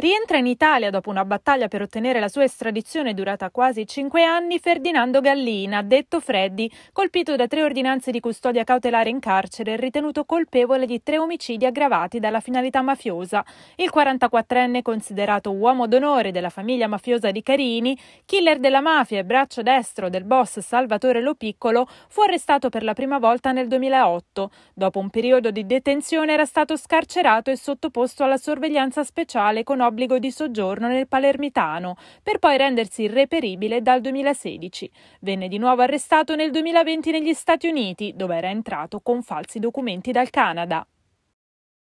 Rientra in Italia dopo una battaglia per ottenere la sua estradizione durata quasi cinque anni Ferdinando Gallina, detto Freddy, colpito da tre ordinanze di custodia cautelare in carcere e ritenuto colpevole di tre omicidi aggravati dalla finalità mafiosa. Il 44enne, considerato uomo d'onore della famiglia mafiosa di Carini, killer della mafia e braccio destro del boss Salvatore Lopiccolo, fu arrestato per la prima volta nel 2008. Dopo un periodo di detenzione era stato scarcerato e sottoposto alla sorveglianza speciale con obbligo di soggiorno nel palermitano, per poi rendersi irreperibile dal 2016. Venne di nuovo arrestato nel 2020 negli Stati Uniti, dove era entrato con falsi documenti dal Canada.